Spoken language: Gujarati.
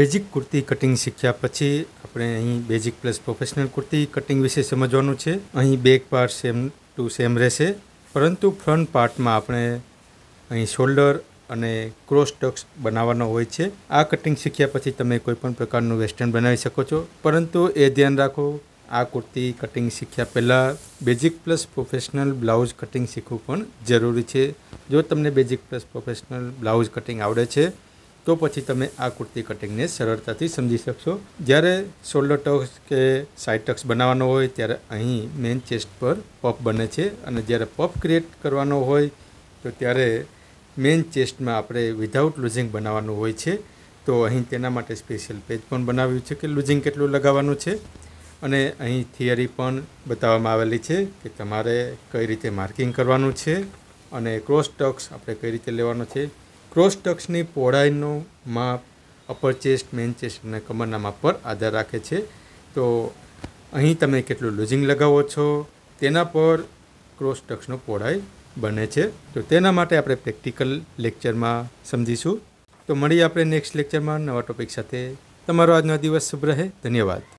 બેઝિક કુર્તી કટિંગ શીખ્યા પછી આપણે અહીં basic plus professional kurti cutting વિશે સમજવાનું છે અહીં back part same to same રહેશે પરંતુ ફ્રન્ટ પાર્ટમાં આપણે અહીં શોલ્ડર અને ક્રોસ ટક્સ બનાવવાનો હોય છે આ કટિંગ શીખ્યા પછી તમે કોઈપણ પ્રકારનું વેસ્ટર્ન બનાવી શકો છો પરંતુ એ ધ્યાન રાખો આ કુર્તી કટિંગ શીખ્યા પહેલાં basic plus professional blouse cutting શીખવું પણ જરૂરી છે જો તમને basic plus professional blouse cutting આવડે છે તો પછી તમે આ કુર્તી કટિંગને સરળતાથી સમજી શકશો જ્યારે શોલ્ડર ટક્સ કે સાઈડ ટક્સ બનાવવાનો હોય ત્યારે અહીં મેઇન ચેસ્ટ પર પફ બને છે અને જ્યારે પફ ક્રિએટ કરવાનો હોય તો ત્યારે મેઇન ચેસ્ટમાં આપણે વિધાઉટ લૂઝિંગ બનાવવાનું હોય છે તો અહીં તેના માટે સ્પેશિયલ પેજ પણ બનાવ્યું છે કે લુઝિંગ કેટલું લગાવવાનું છે અને અહીં થિયરી પણ બતાવવામાં આવેલી છે કે તમારે કઈ રીતે માર્કિંગ કરવાનું છે અને ક્રોસ ટક્સ આપણે કઈ રીતે લેવાનો છે ક્રોસ ટક્સની પહોળાઈનું માપ અપર ચેસ્ટ મેન ચેસ્ટ અને કમરના માપ પર આધાર રાખે છે તો અહીં તમે કેટલું લૂઝિંગ લગાવો છો તેના પર ક્રોસ ટક્સનો પહોળાઈ બને છે તો તેના માટે આપણે પ્રેક્ટિકલ લેક્ચરમાં સમજીશું તો મળીએ આપણે નેક્સ્ટ લેક્ચરમાં નવા ટોપિક સાથે તમારો આજનો દિવસ શુભ રહે ધન્યવાદ